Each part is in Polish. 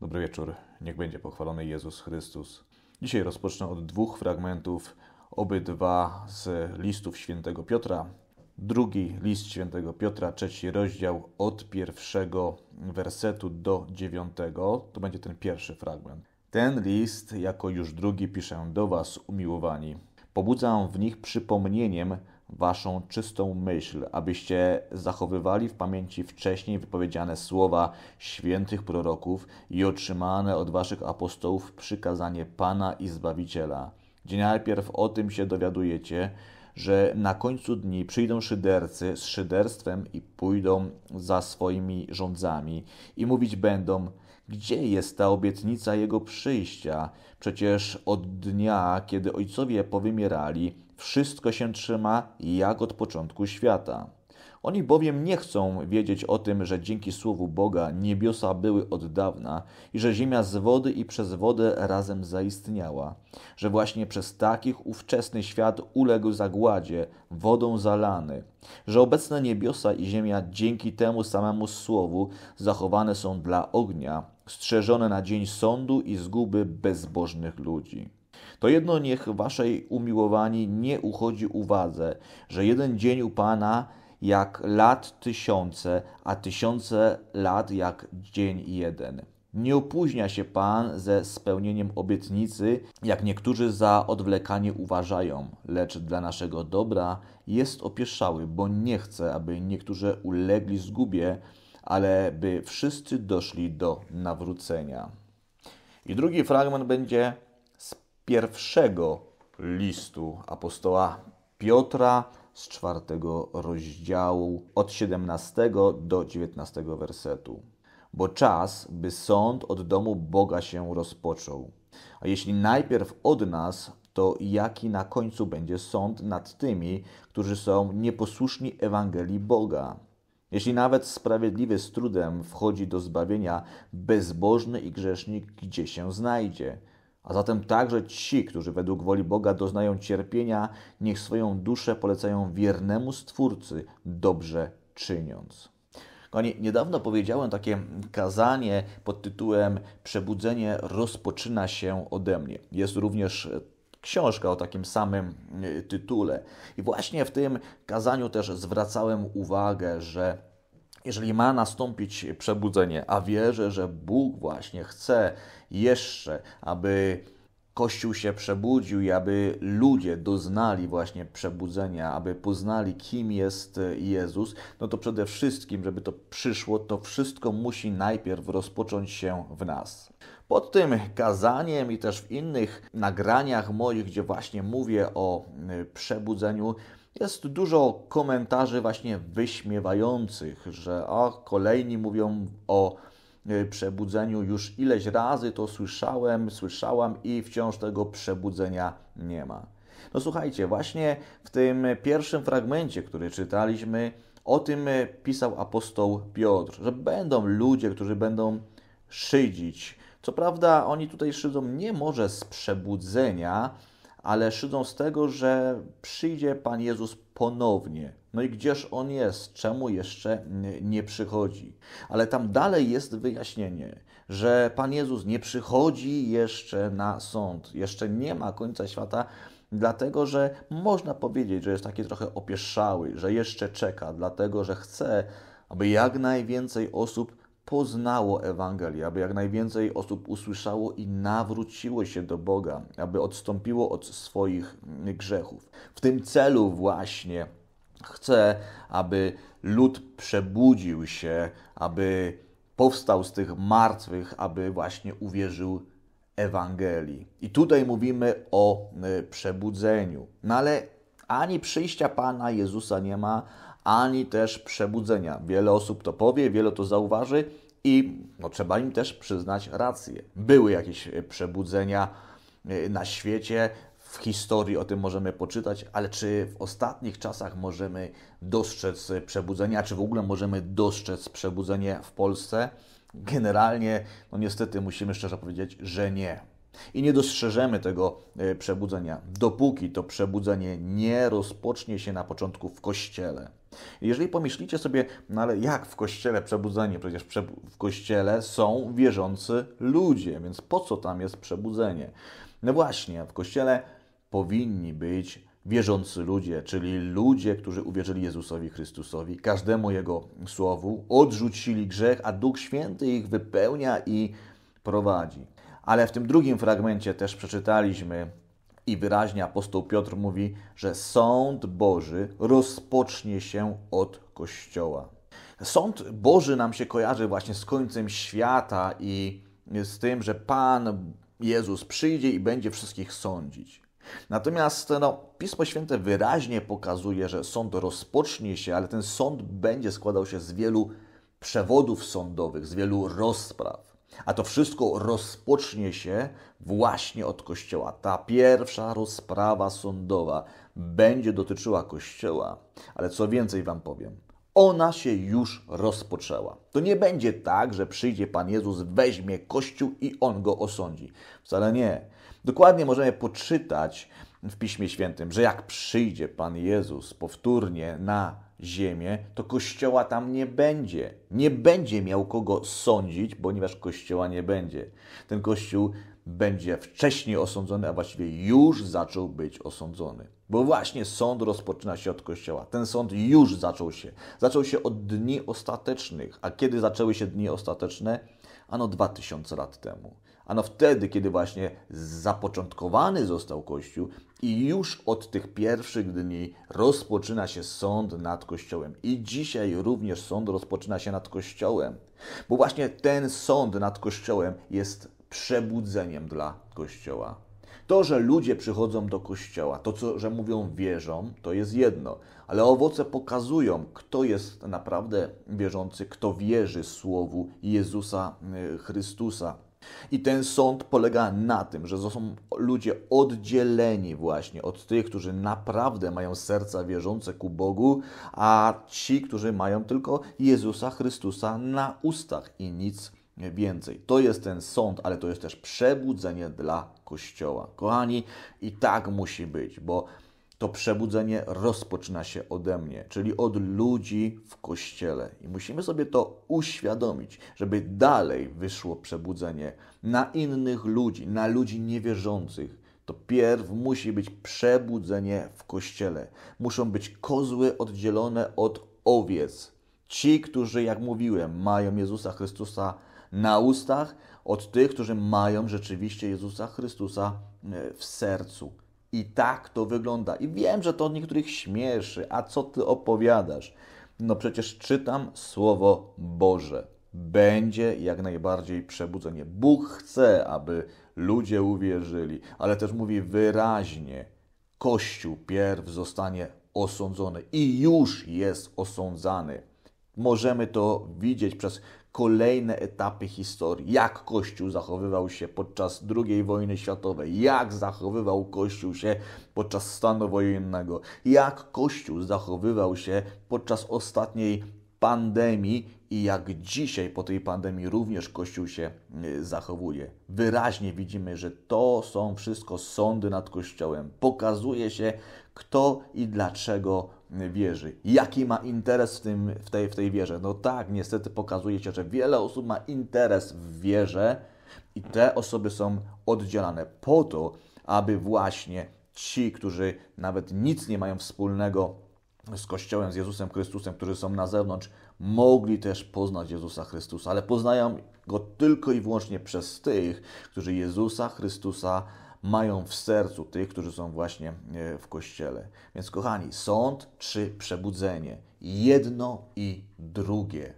Dobry wieczór, niech będzie pochwalony Jezus Chrystus. Dzisiaj rozpocznę od dwóch fragmentów, obydwa z listów świętego Piotra. Drugi list świętego Piotra, trzeci rozdział od pierwszego wersetu do dziewiątego. To będzie ten pierwszy fragment. Ten list, jako już drugi, piszę do Was, umiłowani. Pobudzam w nich przypomnieniem, waszą czystą myśl, abyście zachowywali w pamięci wcześniej wypowiedziane słowa świętych proroków i otrzymane od waszych apostołów przykazanie Pana i Zbawiciela. Gdzie najpierw o tym się dowiadujecie, że na końcu dni przyjdą szydercy z szyderstwem i pójdą za swoimi rządzami i mówić będą, gdzie jest ta obietnica jego przyjścia? Przecież od dnia, kiedy ojcowie powymierali, wszystko się trzyma jak od początku świata. Oni bowiem nie chcą wiedzieć o tym, że dzięki słowu Boga niebiosa były od dawna i że ziemia z wody i przez wodę razem zaistniała, że właśnie przez takich ówczesny świat uległ zagładzie, wodą zalany, że obecne niebiosa i ziemia dzięki temu samemu słowu zachowane są dla ognia, strzeżone na dzień sądu i zguby bezbożnych ludzi. To jedno niech waszej umiłowani nie uchodzi uwadze, że jeden dzień u Pana jak lat tysiące, a tysiące lat jak dzień jeden. Nie opóźnia się Pan ze spełnieniem obietnicy, jak niektórzy za odwlekanie uważają, lecz dla naszego dobra jest opieszały, bo nie chce, aby niektórzy ulegli zgubie, ale by wszyscy doszli do nawrócenia. I drugi fragment będzie pierwszego listu apostoła Piotra z czwartego rozdziału od 17 do 19 wersetu. Bo czas, by sąd od domu Boga się rozpoczął. A jeśli najpierw od nas, to jaki na końcu będzie sąd nad tymi, którzy są nieposłuszni Ewangelii Boga? Jeśli nawet sprawiedliwy z trudem wchodzi do zbawienia, bezbożny i grzesznik gdzie się znajdzie? A zatem także ci, którzy według woli Boga doznają cierpienia, niech swoją duszę polecają wiernemu Stwórcy, dobrze czyniąc. Kochani, niedawno powiedziałem takie kazanie pod tytułem Przebudzenie rozpoczyna się ode mnie. Jest również książka o takim samym y, tytule. I właśnie w tym kazaniu też zwracałem uwagę, że jeżeli ma nastąpić przebudzenie, a wierzę, że Bóg właśnie chce jeszcze, aby Kościół się przebudził i aby ludzie doznali właśnie przebudzenia, aby poznali, kim jest Jezus, no to przede wszystkim, żeby to przyszło, to wszystko musi najpierw rozpocząć się w nas. Pod tym kazaniem i też w innych nagraniach moich, gdzie właśnie mówię o y, przebudzeniu, jest dużo komentarzy właśnie wyśmiewających, że a kolejni mówią o y, przebudzeniu już ileś razy to słyszałem, słyszałam i wciąż tego przebudzenia nie ma. No słuchajcie, właśnie w tym pierwszym fragmencie, który czytaliśmy, o tym y, pisał apostoł Piotr, że będą ludzie, którzy będą szydzić. Co prawda, oni tutaj szydzą nie może z przebudzenia, ale szydzą z tego, że przyjdzie Pan Jezus ponownie. No i gdzież On jest? Czemu jeszcze nie przychodzi? Ale tam dalej jest wyjaśnienie, że Pan Jezus nie przychodzi jeszcze na sąd. Jeszcze nie ma końca świata, dlatego że można powiedzieć, że jest taki trochę opieszały, że jeszcze czeka, dlatego że chce, aby jak najwięcej osób poznało Ewangelię, aby jak najwięcej osób usłyszało i nawróciło się do Boga, aby odstąpiło od swoich grzechów. W tym celu właśnie chcę, aby lud przebudził się, aby powstał z tych martwych, aby właśnie uwierzył Ewangelii. I tutaj mówimy o e, przebudzeniu. No ale ani przyjścia Pana Jezusa nie ma, ani też przebudzenia. Wiele osób to powie, wiele to zauważy, i no, trzeba im też przyznać rację. Były jakieś e, przebudzenia e, na świecie, w historii o tym możemy poczytać, ale czy w ostatnich czasach możemy dostrzec przebudzenia, czy w ogóle możemy dostrzec przebudzenie w Polsce? Generalnie, no niestety musimy szczerze powiedzieć, że nie. I nie dostrzeżemy tego e, przebudzenia, dopóki to przebudzenie nie rozpocznie się na początku w kościele. Jeżeli pomyślicie sobie, no ale jak w kościele przebudzenie? Przecież w kościele są wierzący ludzie, więc po co tam jest przebudzenie? No właśnie, w kościele powinni być wierzący ludzie, czyli ludzie, którzy uwierzyli Jezusowi Chrystusowi, każdemu Jego słowu, odrzucili grzech, a Duch Święty ich wypełnia i prowadzi ale w tym drugim fragmencie też przeczytaliśmy i wyraźnie apostoł Piotr mówi, że sąd Boży rozpocznie się od Kościoła. Sąd Boży nam się kojarzy właśnie z końcem świata i z tym, że Pan Jezus przyjdzie i będzie wszystkich sądzić. Natomiast no, Pismo Święte wyraźnie pokazuje, że sąd rozpocznie się, ale ten sąd będzie składał się z wielu przewodów sądowych, z wielu rozpraw. A to wszystko rozpocznie się właśnie od Kościoła. Ta pierwsza rozprawa sądowa będzie dotyczyła Kościoła, ale co więcej Wam powiem, ona się już rozpoczęła. To nie będzie tak, że przyjdzie Pan Jezus, weźmie Kościół i on go osądzi. Wcale nie. Dokładnie możemy poczytać w Piśmie Świętym, że jak przyjdzie Pan Jezus powtórnie na ziemię, to kościoła tam nie będzie. Nie będzie miał kogo sądzić, ponieważ kościoła nie będzie. Ten kościół będzie wcześniej osądzony, a właściwie już zaczął być osądzony. Bo właśnie sąd rozpoczyna się od Kościoła. Ten sąd już zaczął się. Zaczął się od dni ostatecznych. A kiedy zaczęły się dni ostateczne? Ano 2000 lat temu. Ano wtedy, kiedy właśnie zapoczątkowany został Kościół i już od tych pierwszych dni rozpoczyna się sąd nad Kościołem. I dzisiaj również sąd rozpoczyna się nad Kościołem, bo właśnie ten sąd nad Kościołem jest przebudzeniem dla Kościoła. To, że ludzie przychodzą do kościoła, to, co, że mówią wierzą, to jest jedno, ale owoce pokazują, kto jest naprawdę wierzący, kto wierzy Słowu Jezusa y, Chrystusa. I ten sąd polega na tym, że są ludzie oddzieleni właśnie od tych, którzy naprawdę mają serca wierzące ku Bogu, a ci, którzy mają tylko Jezusa Chrystusa na ustach i nic więcej. To jest ten sąd, ale to jest też przebudzenie dla Kościoła. Kochani, i tak musi być, bo to przebudzenie rozpoczyna się ode mnie, czyli od ludzi w kościele. I musimy sobie to uświadomić, żeby dalej wyszło przebudzenie na innych ludzi, na ludzi niewierzących. To pierw musi być przebudzenie w kościele. Muszą być kozły oddzielone od owiec. Ci, którzy, jak mówiłem, mają Jezusa Chrystusa na ustach, od tych, którzy mają rzeczywiście Jezusa Chrystusa e, w sercu. I tak to wygląda. I wiem, że to od niektórych śmieszy. A co ty opowiadasz? No przecież czytam Słowo Boże. Będzie jak najbardziej przebudzenie. Bóg chce, aby ludzie uwierzyli, ale też mówi wyraźnie: Kościół pierw zostanie osądzony i już jest osądzany. Możemy to widzieć przez kolejne etapy historii, jak Kościół zachowywał się podczas II wojny światowej, jak zachowywał Kościół się podczas stanu wojennego, jak Kościół zachowywał się podczas ostatniej pandemii i jak dzisiaj po tej pandemii również Kościół się y, zachowuje. Wyraźnie widzimy, że to są wszystko sądy nad Kościołem. Pokazuje się, kto i dlaczego wierzy. Jaki ma interes w, tym, w, tej, w tej wierze? No tak, niestety pokazuje się, że wiele osób ma interes w wierze i te osoby są oddzielane po to, aby właśnie ci, którzy nawet nic nie mają wspólnego z Kościołem, z Jezusem Chrystusem, którzy są na zewnątrz, mogli też poznać Jezusa Chrystusa, ale poznają Go tylko i wyłącznie przez tych, którzy Jezusa Chrystusa mają w sercu tych, którzy są właśnie e, w kościele. Więc kochani, sąd czy przebudzenie? Jedno i drugie.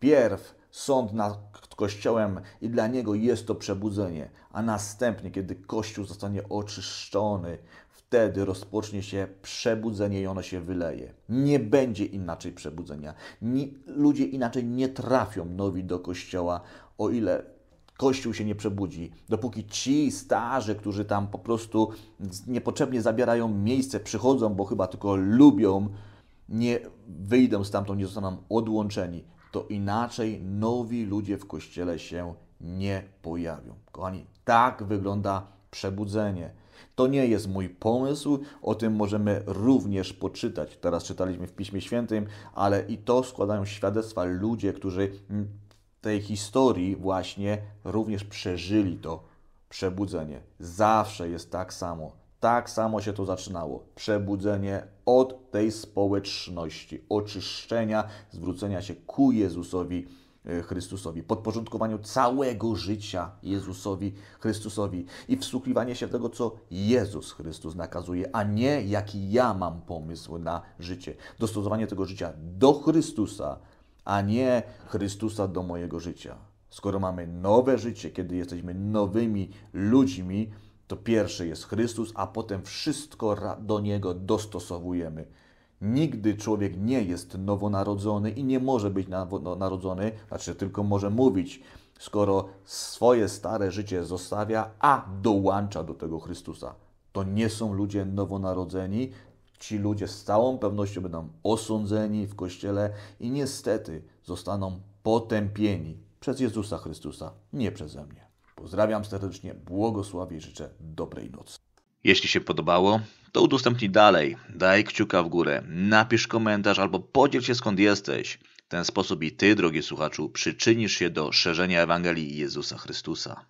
Pierw sąd nad Kościołem i dla niego jest to przebudzenie, a następnie, kiedy Kościół zostanie oczyszczony, wtedy rozpocznie się przebudzenie i ono się wyleje. Nie będzie inaczej przebudzenia. ludzie inaczej nie trafią nowi do Kościoła, o ile Kościół się nie przebudzi, dopóki ci starzy, którzy tam po prostu niepotrzebnie zabierają miejsce, przychodzą, bo chyba tylko lubią, nie wyjdą stamtąd, nie zostaną odłączeni, to inaczej nowi ludzie w kościele się nie pojawią. Kochani, tak wygląda przebudzenie. To nie jest mój pomysł, o tym możemy również poczytać. Teraz czytaliśmy w Piśmie Świętym, ale i to składają świadectwa ludzie, którzy tej historii właśnie również przeżyli to przebudzenie. Zawsze jest tak samo. Tak samo się to zaczynało. Przebudzenie od tej społeczności, oczyszczenia, zwrócenia się ku Jezusowi. E, Chrystusowi, podporządkowaniu całego życia Jezusowi Chrystusowi i wsłuchiwanie się w tego, co Jezus Chrystus nakazuje, a nie jaki ja mam pomysł na życie. Dostosowanie tego życia do Chrystusa, a nie Chrystusa do mojego życia. Skoro mamy nowe życie, kiedy jesteśmy nowymi ludźmi, to pierwszy jest Chrystus, a potem wszystko do Niego dostosowujemy. Nigdy człowiek nie jest nowonarodzony i nie może być narodzony, znaczy tylko może mówić, skoro swoje stare życie zostawia, a dołącza do tego Chrystusa. To nie są ludzie nowonarodzeni, Ci ludzie z całą pewnością będą osądzeni w kościele i niestety zostaną potępieni przez Jezusa Chrystusa, nie przeze mnie. Pozdrawiam serdecznie, błogosławię i życzę dobrej nocy. Jeśli się podobało, to udostępnij dalej, daj kciuka w górę, napisz komentarz albo podziel się skąd jesteś. W ten sposób i Ty, drogi słuchaczu, przyczynisz się do szerzenia Ewangelii Jezusa Chrystusa.